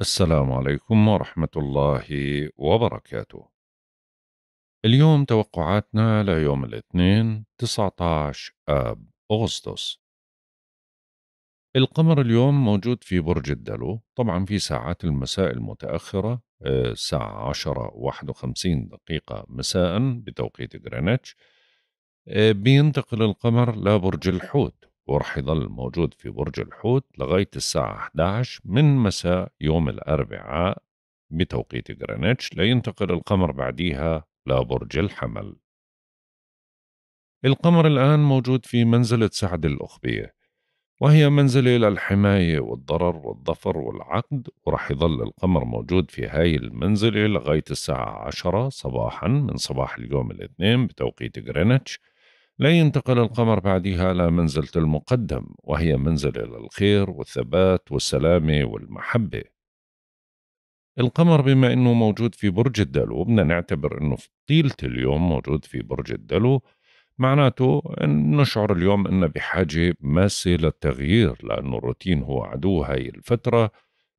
السلام عليكم ورحمة الله وبركاته. اليوم توقعاتنا ليوم الاثنين 19 آب أغسطس. القمر اليوم موجود في برج الدلو، طبعا في ساعات المساء المتأخرة آه، الساعة 10 51 دقيقة مساء بتوقيت غرينتش آه، بينتقل القمر لبرج الحوت وراح يضل موجود في برج الحوت لغاية الساعة 11 من مساء يوم الأربعاء بتوقيت غرينتش لينتقل القمر بعديها لبرج الحمل القمر الآن موجود في منزلة سعد الأخبية وهي منزلة للحماية والضرر والظفر والعقد ورح يظل القمر موجود في هاي المنزلة لغاية الساعة عشرة صباحا من صباح اليوم الاثنين بتوقيت غرينتش لا ينتقل القمر بعدها إلى منزلة المقدم وهي منزلة للخير والثبات والسلامة والمحبة القمر بما أنه موجود في برج الدلو بدنا نعتبر أنه في طيلة اليوم موجود في برج الدلو معناته أن نشعر اليوم أنه بحاجة ماسة للتغيير لأنه الروتين هو عدو هاي الفترة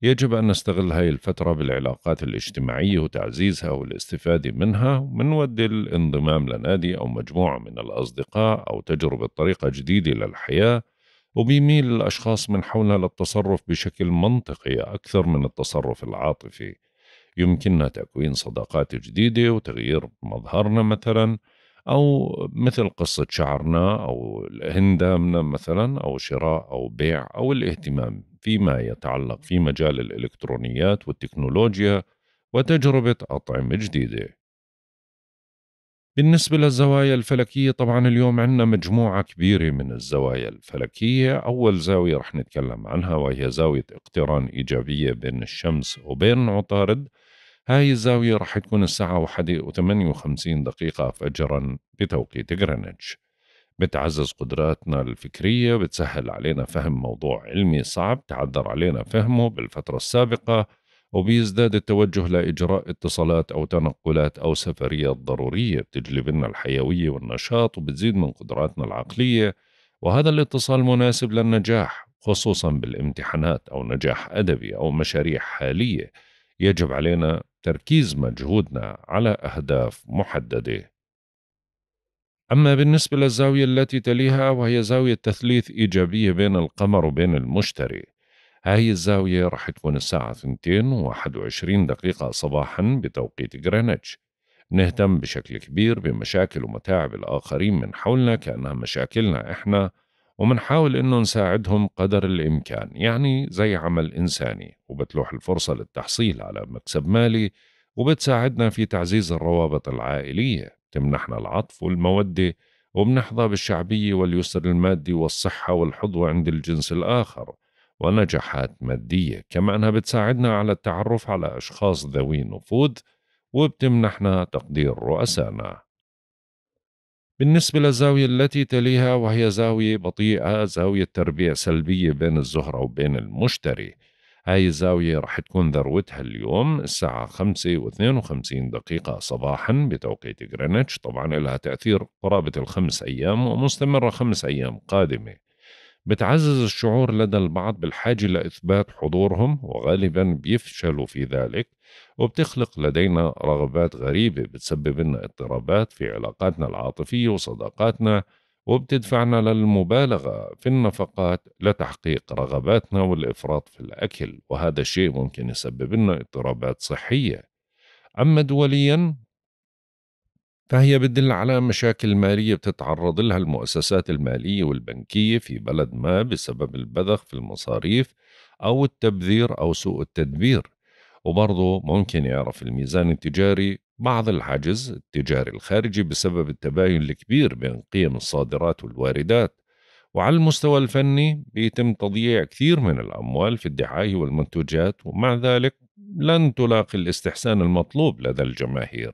يجب أن نستغل هاي الفترة بالعلاقات الاجتماعية وتعزيزها والاستفادة منها من الانضمام لنادي أو مجموعة من الأصدقاء أو تجربة طريقة جديدة للحياة وبيميل الأشخاص من حولنا للتصرف بشكل منطقي أكثر من التصرف العاطفي يمكننا تكوين صداقات جديدة وتغيير مظهرنا مثلا أو مثل قصة شعرنا أو هندامنا مثلا أو شراء أو بيع أو الاهتمام فيما يتعلق في مجال الإلكترونيات والتكنولوجيا وتجربة أطعمة جديدة بالنسبة للزوايا الفلكية طبعا اليوم عندنا مجموعة كبيرة من الزوايا الفلكية أول زاوية رح نتكلم عنها وهي زاوية اقتران إيجابية بين الشمس وبين عطارد هاي الزاوية راح تكون الساعة 1 دقيقة فجرا بتوقيت غرينتش بتعزز قدراتنا الفكرية بتسهل علينا فهم موضوع علمي صعب تعذر علينا فهمه بالفترة السابقة وبيزداد التوجه لإجراء اتصالات أو تنقلات أو سفريات ضرورية بتجلب لنا الحيوية والنشاط وبتزيد من قدراتنا العقلية وهذا الاتصال مناسب للنجاح خصوصا بالامتحانات أو نجاح أدبي أو مشاريع حالية يجب علينا تركيز مجهودنا على أهداف محددة. أما بالنسبة للزاوية التي تليها وهي زاوية تثليث إيجابية بين القمر وبين المشتري هاي الزاوية رح تكون الساعة 2:21 دقيقة صباحا بتوقيت جرينتش نهتم بشكل كبير بمشاكل ومتاعب الآخرين من حولنا كأنها مشاكلنا إحنا ومنحاول إنه نساعدهم قدر الإمكان يعني زي عمل إنساني وبتلوح الفرصة للتحصيل على مكسب مالي وبتساعدنا في تعزيز الروابط العائلية تمنحنا العطف والمودة وبنحظى بالشعبية واليسر المادي والصحة والحظوة عند الجنس الآخر ونجاحات مادية كما أنها بتساعدنا على التعرف على أشخاص ذوي نفوذ وبتمنحنا تقدير رؤسائنا بالنسبة للزاوية التي تليها وهي زاوية بطيئة زاوية تربيع سلبية بين الزهرة وبين المشتري هاي الزاوية رح تكون ذروتها اليوم الساعة 5 و52 دقيقة صباحا بتوقيت غرينتش طبعا لها تأثير قرابة الخمس أيام ومستمرة خمس أيام قادمة بتعزز الشعور لدى البعض بالحاجة لإثبات حضورهم وغالبا بيفشلوا في ذلك وبتخلق لدينا رغبات غريبة بتسبب لنا اضطرابات في علاقاتنا العاطفية وصداقاتنا وبتدفعنا للمبالغة في النفقات لتحقيق رغباتنا والإفراط في الأكل وهذا الشيء ممكن يسبب لنا اضطرابات صحية أما دوليا فهي بتدل على مشاكل مالية بتتعرض لها المؤسسات المالية والبنكية في بلد ما بسبب البذخ في المصاريف أو التبذير أو سوء التدبير وبرضه ممكن يعرف الميزان التجاري بعض الحجز التجاري الخارجي بسبب التباين الكبير بين قيم الصادرات والواردات وعلى المستوى الفني بيتم تضييع كثير من الأموال في الدعاية والمنتوجات ومع ذلك لن تلاقي الاستحسان المطلوب لدى الجماهير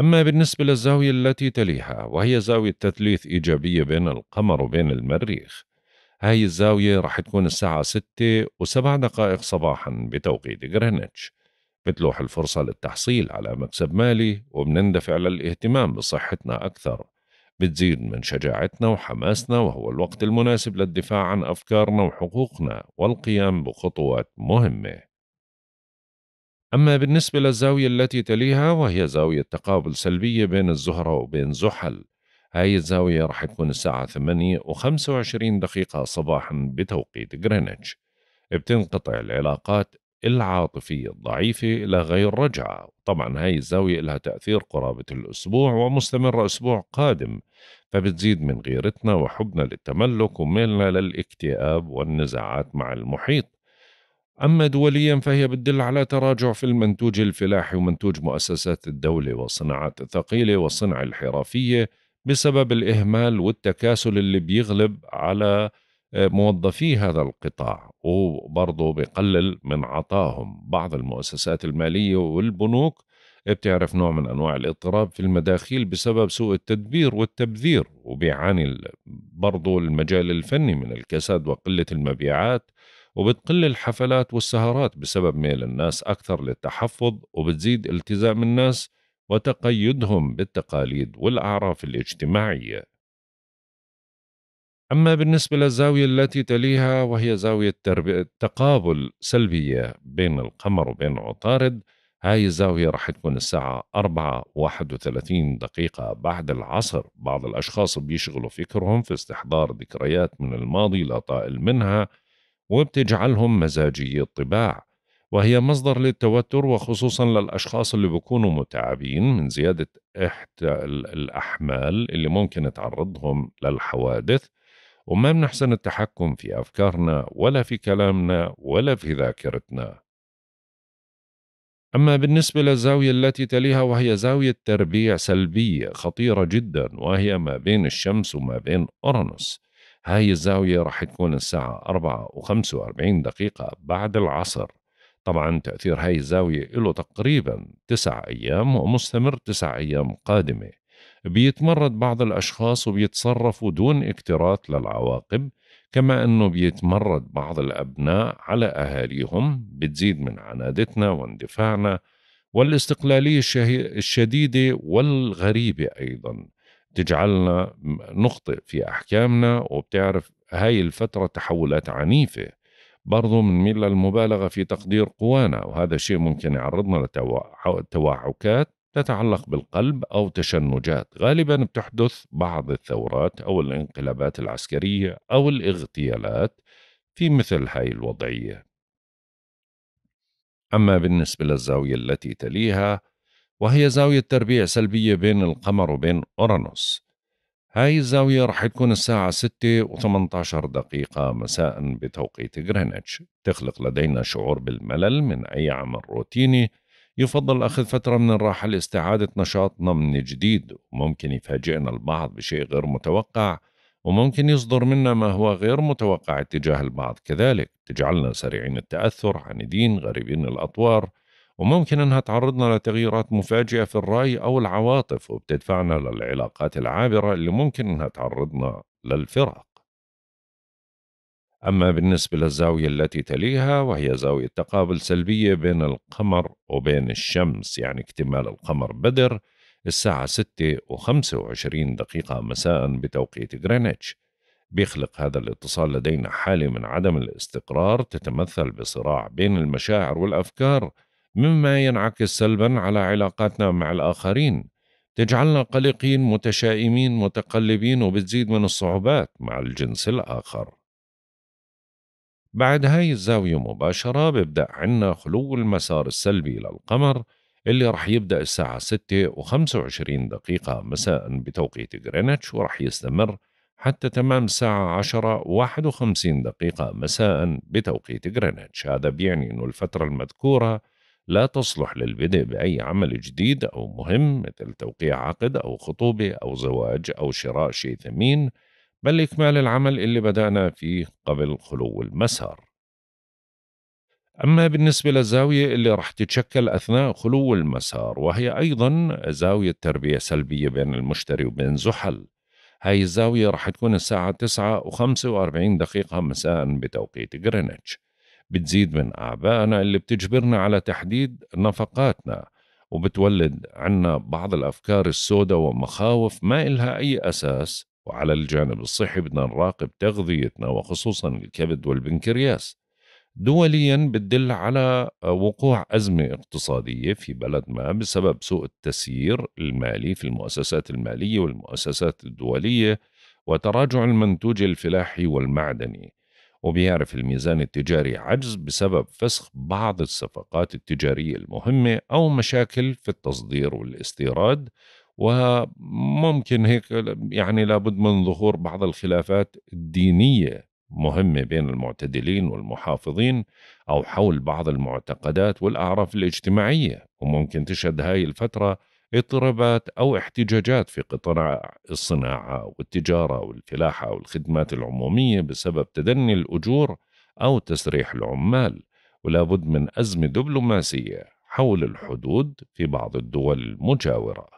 أما بالنسبة للزاوية التي تليها وهي زاوية تثليث إيجابية بين القمر وبين المريخ هاي الزاوية رح تكون الساعة ستة وسبع دقائق صباحا بتوقيت غرينتش بتلوح الفرصة للتحصيل على مكسب مالي وبنندفع للاهتمام بصحتنا أكثر بتزيد من شجاعتنا وحماسنا وهو الوقت المناسب للدفاع عن أفكارنا وحقوقنا والقيام بخطوات مهمة أما بالنسبة للزاوية التي تليها وهي زاوية تقابل سلبية بين الزهرة وبين زحل هاي الزاوية رح تكون الساعة 8 و25 دقيقة صباحا بتوقيت غرينتش بتنقطع العلاقات العاطفية الضعيفة إلى غير رجعة طبعا هاي الزاوية لها تأثير قرابة الأسبوع ومستمر أسبوع قادم فبتزيد من غيرتنا وحبنا للتملك وميلنا للاكتئاب والنزاعات مع المحيط أما دوليا فهي بتدل على تراجع في المنتوج الفلاحي ومنتوج مؤسسات الدولة والصناعات الثقيلة والصنع الحرفية بسبب الإهمال والتكاسل اللي بيغلب على آه، موظفي هذا القطاع وبرضه بقلل من عطاهم بعض المؤسسات المالية والبنوك بتعرف نوع من أنواع الاضطراب في المداخيل بسبب سوء التدبير والتبذير وبيعاني برضه المجال الفني من الكساد وقلة المبيعات وبتقل الحفلات والسهرات بسبب ميل الناس أكثر للتحفظ وبتزيد التزام الناس وتقيدهم بالتقاليد والأعراف الاجتماعية. أما بالنسبة للزاوية التي تليها وهي زاوية تقابل سلبية بين القمر وبين عطارد هاي الزاوية راح تكون الساعة 4 31 دقيقة بعد العصر بعض الأشخاص بيشغلوا فكرهم في استحضار ذكريات من الماضي لا طائل منها وبتجعلهم مزاجي الطباع وهي مصدر للتوتر وخصوصا للأشخاص اللي بيكونوا متعبين من زيادة إحدى الأحمال اللي ممكن تعرضهم للحوادث وما بنحسن التحكم في أفكارنا ولا في كلامنا ولا في ذاكرتنا أما بالنسبة للزاوية التي تليها وهي زاوية تربيع سلبية خطيرة جدا وهي ما بين الشمس وما بين أورانوس هاي الزاوية راح تكون الساعة 4 و45 دقيقة بعد العصر طبعا تأثير هاي الزاوية له تقريبا تسع أيام ومستمر تسع أيام قادمة بيتمرد بعض الأشخاص وبيتصرفوا دون اكتراث للعواقب كما أنه بيتمرد بعض الأبناء على أهاليهم بتزيد من عنادتنا واندفاعنا والاستقلالية الشديدة والغريبة أيضا تجعلنا نخطئ في أحكامنا وبتعرف هاي الفترة تحولات عنيفة برضو ميل المبالغة في تقدير قوانا وهذا الشيء ممكن يعرضنا لتوعكات تتعلق بالقلب أو تشنجات غالبا بتحدث بعض الثورات أو الانقلابات العسكرية أو الاغتيالات في مثل هاي الوضعية أما بالنسبة للزاوية التي تليها وهي زاوية تربيع سلبية بين القمر وبين أورانوس هاي الزاوية رح تكون الساعة 6 و18 دقيقة مساء بتوقيت غرينتش تخلق لدينا شعور بالملل من أي عمل روتيني يفضل أخذ فترة من الراحة لاستعادة نشاطنا من جديد ممكن يفاجئنا البعض بشيء غير متوقع وممكن يصدر منا ما هو غير متوقع اتجاه البعض كذلك تجعلنا سريعين التأثر عنيدين غريبين الأطوار وممكن أنها تعرضنا لتغييرات مفاجئة في الرأي أو العواطف وبتدفعنا للعلاقات العابرة اللي ممكن أنها تعرضنا للفراق أما بالنسبة للزاوية التي تليها وهي زاوية تقابل سلبية بين القمر وبين الشمس يعني اكتمال القمر بدر الساعة 6 و25 دقيقة مساء بتوقيت غرينتش بيخلق هذا الاتصال لدينا حالة من عدم الاستقرار تتمثل بصراع بين المشاعر والأفكار مما ينعكس سلبا على علاقاتنا مع الآخرين تجعلنا قلقين متشائمين متقلبين وبتزيد من الصعوبات مع الجنس الآخر بعد هاي الزاوية مباشرة ببدأ عنا خلو المسار السلبي للقمر اللي رح يبدأ الساعة 6 و25 دقيقة مساء بتوقيت غرينتش ورح يستمر حتى تمام الساعة 10 و51 دقيقة مساء بتوقيت غرينتش هذا بيعني أنه الفترة المذكورة لا تصلح للبدء بأي عمل جديد أو مهم مثل توقيع عقد أو خطوبة أو زواج أو شراء شيء ثمين بل إكمال العمل اللي بدأنا فيه قبل خلو المسار أما بالنسبة للزاوية اللي رح تتشكل أثناء خلو المسار وهي أيضا زاوية تربية سلبية بين المشتري وبين زحل هاي الزاوية رح تكون الساعة 9 و45 دقيقة مساء بتوقيت غرينتش بتزيد من أعبائنا اللي بتجبرنا على تحديد نفقاتنا وبتولد عنا بعض الأفكار السوداء ومخاوف ما إلها أي أساس وعلى الجانب الصحي بدنا نراقب تغذيتنا وخصوصا الكبد والبنكرياس دوليا بتدل على وقوع أزمة اقتصادية في بلد ما بسبب سوء التسيير المالي في المؤسسات المالية والمؤسسات الدولية وتراجع المنتوج الفلاحي والمعدني وبيعرف الميزان التجاري عجز بسبب فسخ بعض الصفقات التجارية المهمة أو مشاكل في التصدير والاستيراد وممكن هيك يعني لابد من ظهور بعض الخلافات الدينية مهمة بين المعتدلين والمحافظين أو حول بعض المعتقدات والأعراف الاجتماعية وممكن تشهد هاي الفترة اضطرابات أو احتجاجات في قطاع الصناعة والتجارة والفلاحة والخدمات العمومية بسبب تدني الأجور أو تسريح العمال ولا بد من أزمة دبلوماسية حول الحدود في بعض الدول المجاورة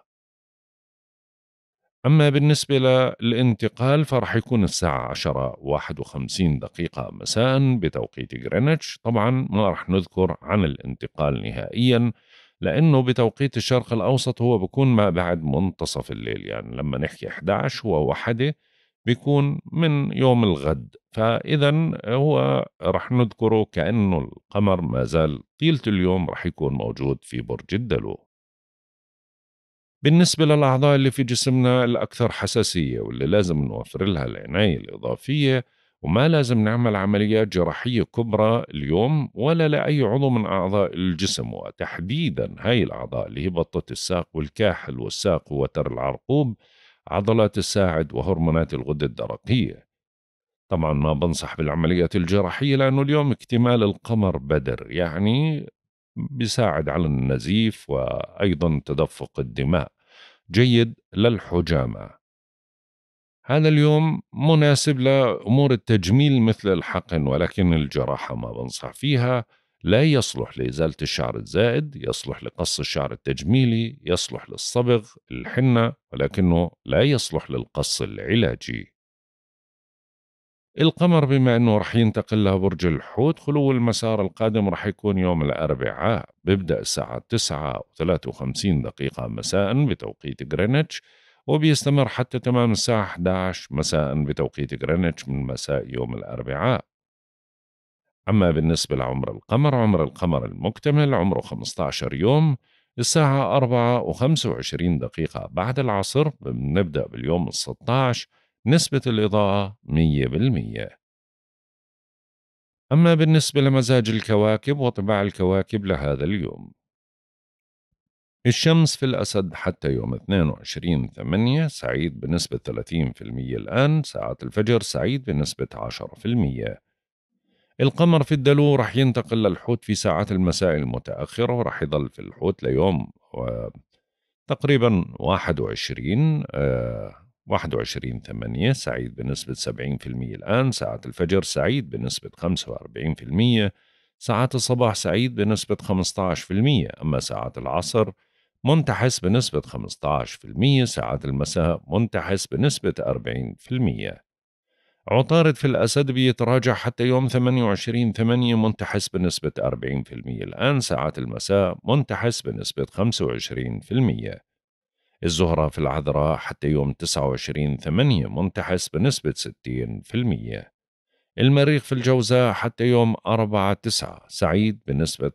أما بالنسبة للانتقال فرح يكون الساعة 10 51 دقيقة مساء بتوقيت غرينتش طبعا ما رح نذكر عن الانتقال نهائيا لأنه بتوقيت الشرق الأوسط هو بيكون ما بعد منتصف الليل يعني لما نحكي 11 هو وحدة بيكون من يوم الغد فإذا هو رح نذكره كأنه القمر ما زال طيلة اليوم رح يكون موجود في برج الدلو بالنسبة للأعضاء اللي في جسمنا الأكثر حساسية واللي لازم نوفر لها العناية الإضافية وما لازم نعمل عمليات جراحية كبرى اليوم ولا لأي عضو من أعضاء الجسم وتحديدا هاي الأعضاء اللي هي بطة الساق والكاحل والساق ووتر العرقوب عضلات الساعد وهرمونات الغدة الدرقية طبعا ما بنصح بالعمليات الجراحية لأنه اليوم اكتمال القمر بدر يعني بيساعد على النزيف وأيضا تدفق الدماء جيد للحجامة هذا اليوم مناسب لأمور التجميل مثل الحقن ولكن الجراحة ما بنصح فيها لا يصلح لإزالة الشعر الزائد يصلح لقص الشعر التجميلي يصلح للصبغ الحنة ولكنه لا يصلح للقص العلاجي القمر بما أنه رح ينتقل له برج الحوت خلو المسار القادم رح يكون يوم الأربعاء بيبدأ الساعة 9.53 دقيقة مساء بتوقيت غرينتش وبيستمر حتى تمام الساعة 11 مساء بتوقيت غرينتش من مساء يوم الأربعاء أما بالنسبة لعمر القمر عمر القمر المكتمل عمره 15 يوم الساعة 4 و25 دقيقة بعد العصر بنبدأ باليوم 16 نسبة الإضاءة 100% أما بالنسبة لمزاج الكواكب وطباع الكواكب لهذا اليوم الشمس في الأسد حتى يوم 22 8 سعيد بنسبة 30% الآن ساعات الفجر سعيد بنسبة 10% القمر في الدلو رح ينتقل للحوت في ساعات المساء المتأخرة ورح يظل في الحوت ليوم تقريبا 21 21 8 سعيد بنسبة 70% الآن ساعات الفجر سعيد بنسبة 45% ساعات الصباح سعيد بنسبة 15% أما ساعات العصر منتحس بنسبة 15% ساعات المساء منتحس بنسبة 40% عطارد في الأسد بيتراجع حتى يوم 28 8 منتحس بنسبة 40% الآن ساعات المساء منتحس بنسبة 25% الزهرة في العذراء حتى يوم 29 8 منتحس بنسبة 60% المريخ في الجوزاء حتى يوم 4 9 سعيد بنسبة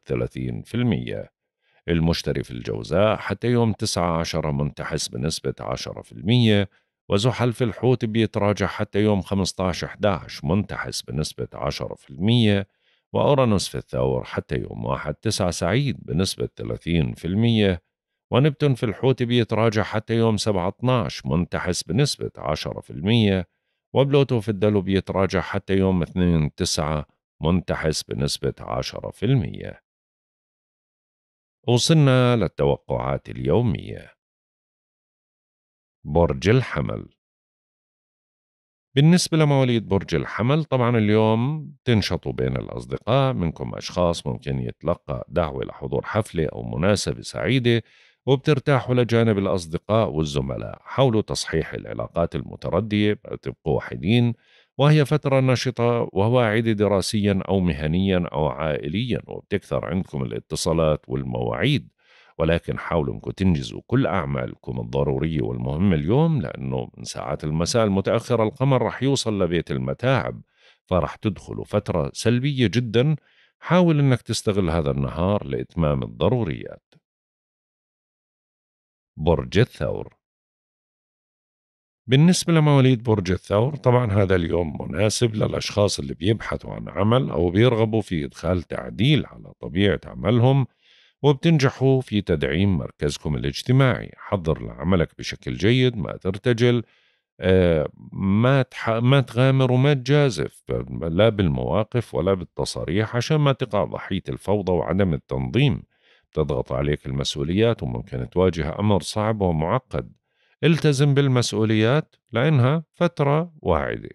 30% المشتري في الجوزاء حتى يوم 19 منتحس بنسبة 10% وزحل في الحوت بيتراجع حتى يوم 15 11 منتحس بنسبة 10% وأورانوس في الثور حتى يوم 1 9 سعيد بنسبة 30% ونبتون في الحوت بيتراجع حتى يوم 7 12 منتحس بنسبة 10% وبلوتو في الدلو بيتراجع حتى يوم 2 9 منتحس بنسبة 10% وصلنا للتوقعات اليومية برج الحمل بالنسبة لمواليد برج الحمل طبعا اليوم تنشطوا بين الأصدقاء منكم أشخاص ممكن يتلقى دعوة لحضور حفلة أو مناسبة سعيدة وبترتاحوا لجانب الأصدقاء والزملاء حاولوا تصحيح العلاقات المتردية تبقوا وحيدين وهي فترة نشطة وواعدة دراسيا أو مهنيا أو عائليا وبتكثر عندكم الاتصالات والمواعيد ولكن حاولوا انكم تنجزوا كل أعمالكم الضرورية والمهمة اليوم لأنه من ساعات المساء المتأخرة القمر رح يوصل لبيت المتاعب فرح تدخلوا فترة سلبية جدا حاول أنك تستغل هذا النهار لإتمام الضروريات برج الثور بالنسبة لمواليد برج الثور طبعا هذا اليوم مناسب للأشخاص اللي بيبحثوا عن عمل أو بيرغبوا في إدخال تعديل على طبيعة عملهم وبتنجحوا في تدعيم مركزكم الاجتماعي حضر لعملك بشكل جيد ما ترتجل آه، ما تح... ما تغامر وما تجازف لا بالمواقف ولا بالتصاريح عشان ما تقع ضحية الفوضى وعدم التنظيم تضغط عليك المسؤوليات وممكن تواجه أمر صعب ومعقد التزم بالمسؤوليات لأنها فترة واعدة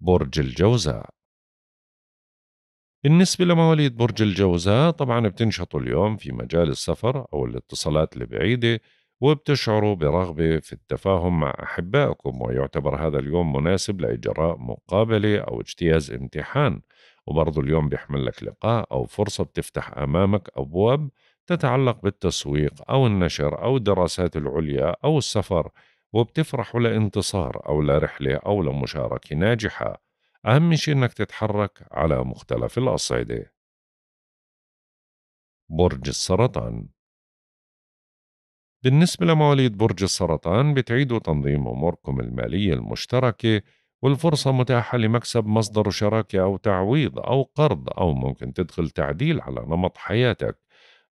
برج الجوزاء بالنسبة لمواليد برج الجوزاء طبعا بتنشطوا اليوم في مجال السفر أو الاتصالات البعيدة وبتشعروا برغبة في التفاهم مع أحبائكم ويعتبر هذا اليوم مناسب لإجراء مقابلة أو اجتياز امتحان وبرضه اليوم بيحمل لك لقاء أو فرصة بتفتح أمامك أبواب تتعلق بالتسويق أو النشر أو الدراسات العليا أو السفر وبتفرحوا لانتصار أو لرحلة أو لمشاركة ناجحة أهم شيء إنك تتحرك على مختلف الأصعدة برج السرطان بالنسبة لمواليد برج السرطان بتعيدوا تنظيم أموركم المالية المشتركة والفرصة متاحة لمكسب مصدر شراكة أو تعويض أو قرض أو ممكن تدخل تعديل على نمط حياتك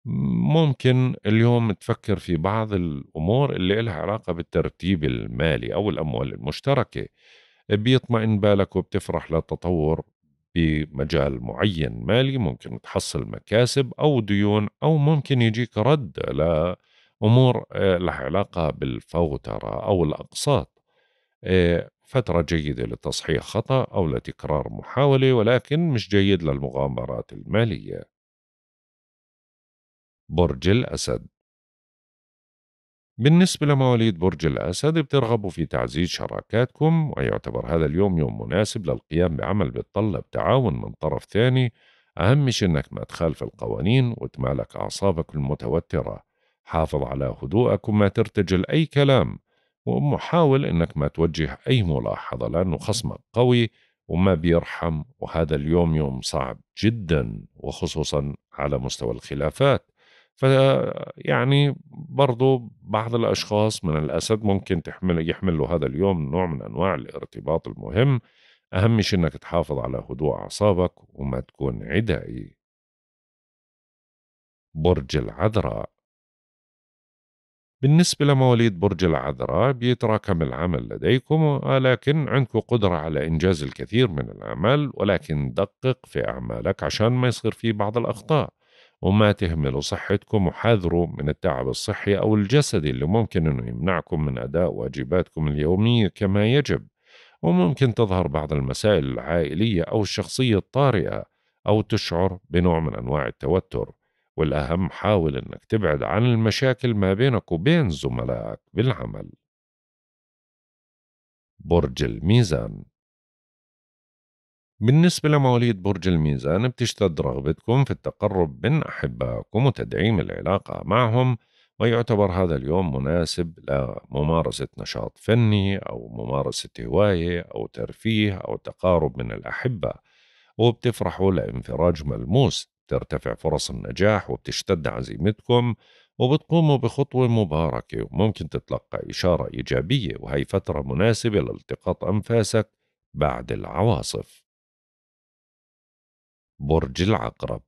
ممكن اليوم تفكر في بعض الأمور اللي لها علاقة بالترتيب المالي أو الأموال المشتركة بيطمئن بالك وبتفرح للتطور بمجال معين مالي ممكن تحصل مكاسب أو ديون أو ممكن يجيك رد لأمور آه، لها علاقة بالفوترة أو الأقساط آه، فترة جيدة لتصحيح خطأ أو لتكرار محاولة ولكن مش جيد للمغامرات المالية برج الأسد بالنسبة لمواليد برج الأسد بترغبوا في تعزيز شراكاتكم ويعتبر هذا اليوم يوم مناسب للقيام بعمل بتطلب تعاون من طرف ثاني أهم شيء إنك ما تخالف القوانين وتمالك أعصابك المتوترة حافظ على هدوءك وما ترتجل أي كلام ومحاول إنك ما توجه أي ملاحظة لأنه خصمك قوي وما بيرحم وهذا اليوم يوم صعب جدا وخصوصا على مستوى الخلافات فيعني برضو بعض الأشخاص من الأسد ممكن تحمل يحمل له هذا اليوم نوع من أنواع الارتباط المهم أهم شيء أنك تحافظ على هدوء أعصابك وما تكون عدائي برج العذراء بالنسبة لمواليد برج العذراء بيتراكم العمل لديكم لكن عندكم قدرة على إنجاز الكثير من الأعمال ولكن دقق في أعمالك عشان ما يصير في بعض الأخطاء وما تهملوا صحتكم وحذروا من التعب الصحي أو الجسدي اللي ممكن أنه يمنعكم من أداء واجباتكم اليومية كما يجب وممكن تظهر بعض المسائل العائلية أو الشخصية الطارئة أو تشعر بنوع من أنواع التوتر والأهم حاول أنك تبعد عن المشاكل ما بينك وبين زملائك بالعمل برج الميزان بالنسبة لمواليد برج الميزان بتشتد رغبتكم في التقرب من أحبائكم وتدعيم العلاقة معهم ويعتبر هذا اليوم مناسب لممارسة نشاط فني أو ممارسة هواية أو ترفيه أو تقارب من الأحبة وبتفرحوا لانفراج ملموس ترتفع فرص النجاح وبتشتد عزيمتكم وبتقوموا بخطوة مباركة وممكن تتلقى إشارة إيجابية وهي فترة مناسبة لالتقاط أنفاسك بعد العواصف برج العقرب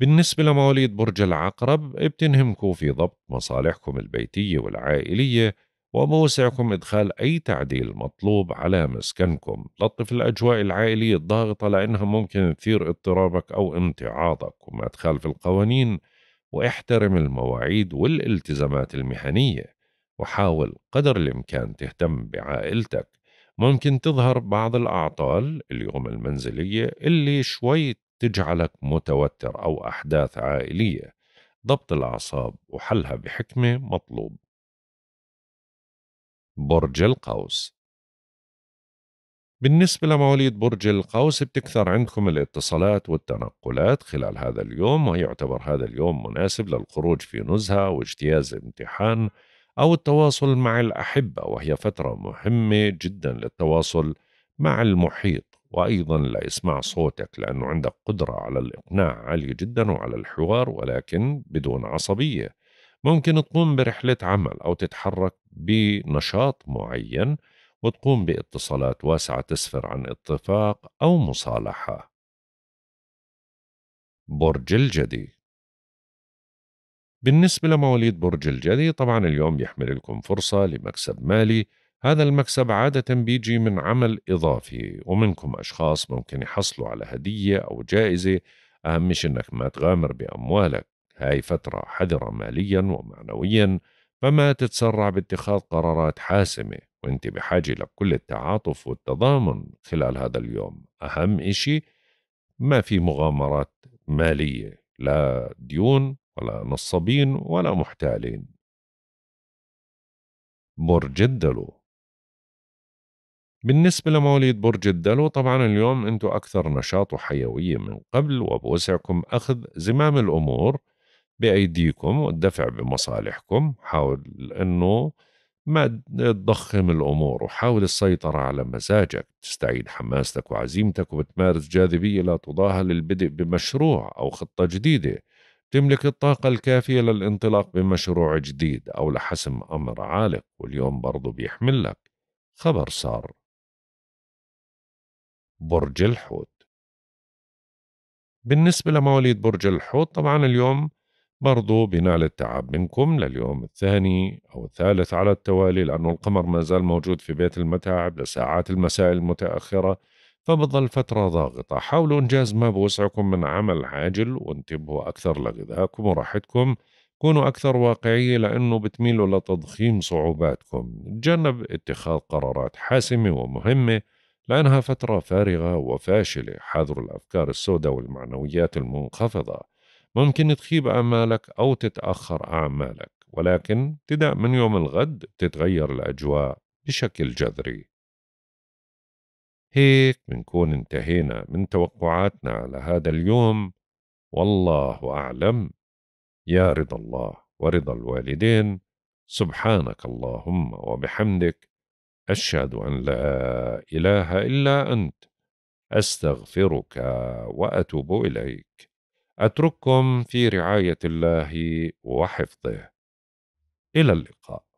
بالنسبة لمواليد برج العقرب بتنهمكم في ضبط مصالحكم البيتية والعائلية وبوسعكم إدخال أي تعديل مطلوب على مسكنكم لطف الأجواء العائلية الضاغطة لأنها ممكن تثير اضطرابك أو امتعاضك وما تخالف القوانين واحترم المواعيد والالتزامات المهنية وحاول قدر الإمكان تهتم بعائلتك ممكن تظهر بعض الأعطال اليوم المنزلية اللي شوي تجعلك متوتر أو أحداث عائلية ضبط الأعصاب وحلها بحكمة مطلوب برج القوس بالنسبة لمواليد برج القوس بتكثر عندكم الاتصالات والتنقلات خلال هذا اليوم ويعتبر هذا اليوم مناسب للخروج في نزهة واجتياز امتحان أو التواصل مع الأحبة وهي فترة مهمة جدا للتواصل مع المحيط وأيضا لإسماع صوتك لأنه عندك قدرة على الإقناع عالية جدا وعلى الحوار ولكن بدون عصبية ممكن تقوم برحلة عمل أو تتحرك بنشاط معين وتقوم باتصالات واسعة تسفر عن اتفاق أو مصالحة برج الجدي بالنسبة لمواليد برج الجدي طبعا اليوم يحمل لكم فرصة لمكسب مالي هذا المكسب عادة بيجي من عمل إضافي ومنكم أشخاص ممكن يحصلوا على هدية أو جائزة أهم شيء أنك ما تغامر بأموالك هاي فترة حذرة ماليا ومعنويا فما تتسرع باتخاذ قرارات حاسمة وانت بحاجة لكل التعاطف والتضامن خلال هذا اليوم أهم إشي ما في مغامرات مالية لا ديون ولا نصابين ولا محتالين برج الدلو بالنسبة لمواليد برج الدلو طبعا اليوم أنتم أكثر نشاط وحيوية من قبل وبوسعكم أخذ زمام الأمور بأيديكم والدفع بمصالحكم حاول أنه ما تضخم الأمور وحاول السيطرة على مزاجك تستعيد حماستك وعزيمتك وبتمارس جاذبية لا تضاهى للبدء بمشروع أو خطة جديدة تملك الطاقة الكافية للانطلاق بمشروع جديد أو لحسم أمر عالق واليوم برضو بيحمل لك خبر سار برج الحوت بالنسبة لمواليد برج الحوت طبعا اليوم برضو بنال التعب منكم لليوم الثاني أو الثالث على التوالي لأنه القمر ما زال موجود في بيت المتاعب لساعات المساء المتأخرة فبتظل فترة ضاغطة حاولوا إنجاز ما بوسعكم من عمل عاجل وانتبهوا أكثر لغذائكم وراحتكم كونوا أكثر واقعية لأنه بتميلوا لتضخيم صعوباتكم تجنب اتخاذ قرارات حاسمة ومهمة لأنها فترة فارغة وفاشلة حاذروا الأفكار السوداء والمعنويات المنخفضة ممكن تخيب آمالك أو تتأخر أعمالك ولكن ابتداء من يوم الغد تتغير الأجواء بشكل جذري هيك بنكون انتهينا من توقعاتنا على هذا اليوم والله أعلم يا رضا الله ورضا الوالدين سبحانك اللهم وبحمدك أشهد أن لا إله إلا أنت أستغفرك وأتوب إليك أترككم في رعاية الله وحفظه إلى اللقاء